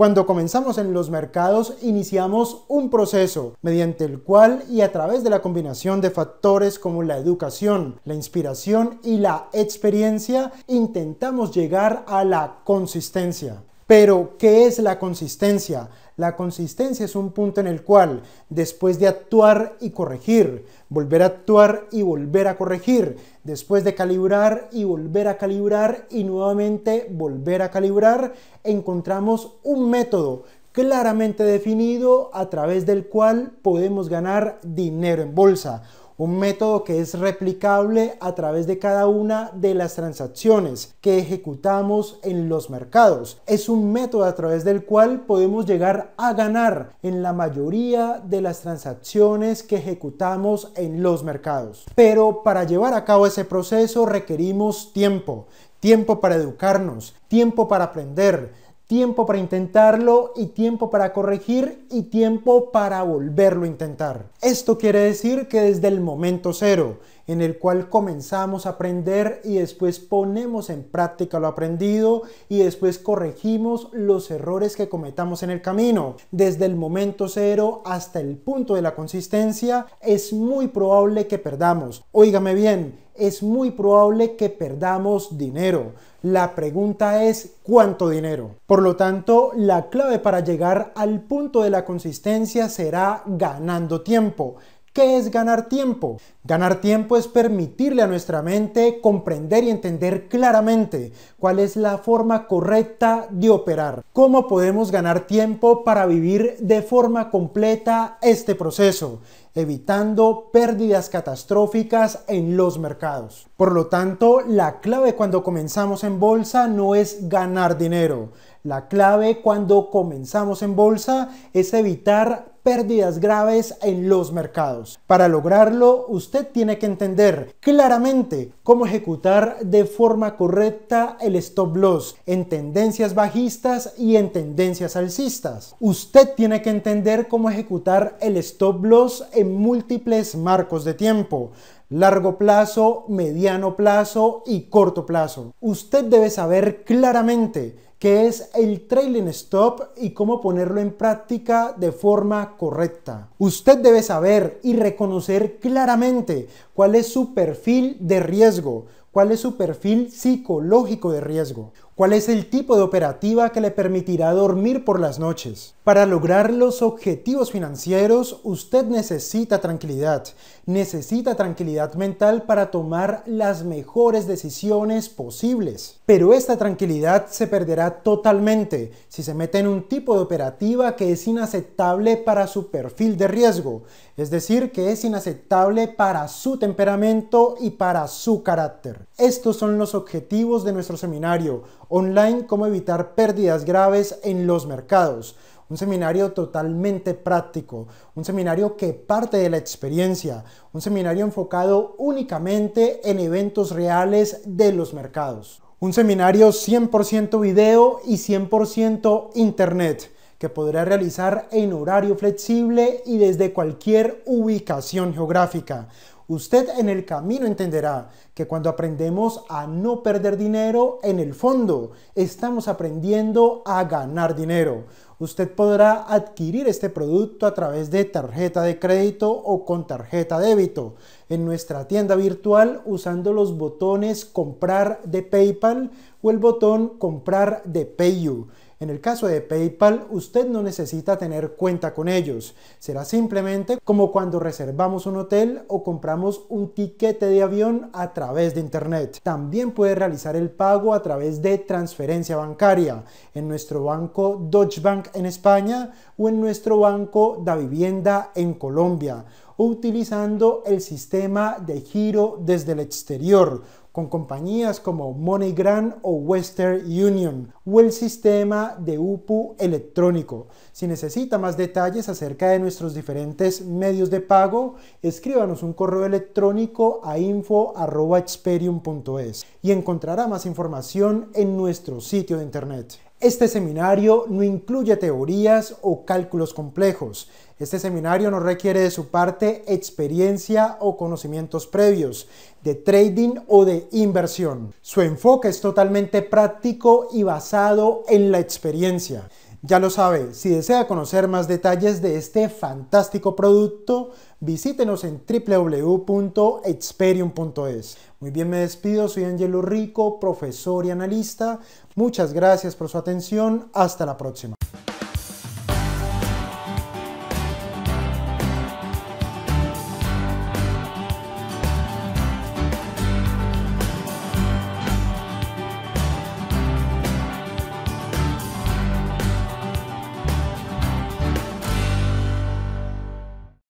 Cuando comenzamos en los mercados, iniciamos un proceso mediante el cual y a través de la combinación de factores como la educación, la inspiración y la experiencia, intentamos llegar a la consistencia. Pero, ¿qué es la consistencia? La consistencia es un punto en el cual, después de actuar y corregir, volver a actuar y volver a corregir, después de calibrar y volver a calibrar y nuevamente volver a calibrar, encontramos un método claramente definido a través del cual podemos ganar dinero en bolsa un método que es replicable a través de cada una de las transacciones que ejecutamos en los mercados. Es un método a través del cual podemos llegar a ganar en la mayoría de las transacciones que ejecutamos en los mercados. Pero para llevar a cabo ese proceso requerimos tiempo, tiempo para educarnos, tiempo para aprender, tiempo para intentarlo y tiempo para corregir y tiempo para volverlo a intentar. Esto quiere decir que desde el momento cero, en el cual comenzamos a aprender y después ponemos en práctica lo aprendido y después corregimos los errores que cometamos en el camino, desde el momento cero hasta el punto de la consistencia, es muy probable que perdamos. Óigame bien, es muy probable que perdamos dinero. La pregunta es cuánto dinero. Por lo tanto, la clave para llegar al punto de la consistencia será ganando tiempo. ¿Qué es ganar tiempo? Ganar tiempo es permitirle a nuestra mente comprender y entender claramente cuál es la forma correcta de operar, cómo podemos ganar tiempo para vivir de forma completa este proceso, evitando pérdidas catastróficas en los mercados. Por lo tanto, la clave cuando comenzamos en bolsa no es ganar dinero. La clave cuando comenzamos en bolsa es evitar pérdidas graves en los mercados. Para lograrlo, usted usted tiene que entender claramente cómo ejecutar de forma correcta el stop loss en tendencias bajistas y en tendencias alcistas. Usted tiene que entender cómo ejecutar el stop loss en múltiples marcos de tiempo largo plazo, mediano plazo y corto plazo. Usted debe saber claramente qué es el trailing stop y cómo ponerlo en práctica de forma correcta. Usted debe saber y reconocer claramente cuál es su perfil de riesgo, cuál es su perfil psicológico de riesgo cuál es el tipo de operativa que le permitirá dormir por las noches. Para lograr los objetivos financieros, usted necesita tranquilidad. Necesita tranquilidad mental para tomar las mejores decisiones posibles. Pero esta tranquilidad se perderá totalmente si se mete en un tipo de operativa que es inaceptable para su perfil de riesgo, es decir, que es inaceptable para su temperamento y para su carácter. Estos son los objetivos de nuestro seminario online, cómo evitar pérdidas graves en los mercados. Un seminario totalmente práctico, un seminario que parte de la experiencia, un seminario enfocado únicamente en eventos reales de los mercados. Un seminario 100% video y 100% internet que podrá realizar en horario flexible y desde cualquier ubicación geográfica. Usted en el camino entenderá que cuando aprendemos a no perder dinero, en el fondo estamos aprendiendo a ganar dinero. Usted podrá adquirir este producto a través de tarjeta de crédito o con tarjeta débito en nuestra tienda virtual usando los botones comprar de PayPal o el botón comprar de PayU. En el caso de PayPal, usted no necesita tener cuenta con ellos. Será simplemente como cuando reservamos un hotel o compramos un tiquete de avión a través de Internet. También puede realizar el pago a través de transferencia bancaria en nuestro banco Deutsche Bank en España o en nuestro banco Da Vivienda en Colombia utilizando el sistema de giro desde el exterior con compañías como MoneyGram o Western Union o el sistema de UPU electrónico. Si necesita más detalles acerca de nuestros diferentes medios de pago, escríbanos un correo electrónico a info.experium.es y encontrará más información en nuestro sitio de internet. Este seminario no incluye teorías o cálculos complejos. Este seminario no requiere de su parte experiencia o conocimientos previos de trading o de inversión. Su enfoque es totalmente práctico y basado en la experiencia. Ya lo sabe, si desea conocer más detalles de este fantástico producto, visítenos en www.experium.es. Muy bien, me despido, soy Angelo Rico, profesor y analista. Muchas gracias por su atención, hasta la próxima.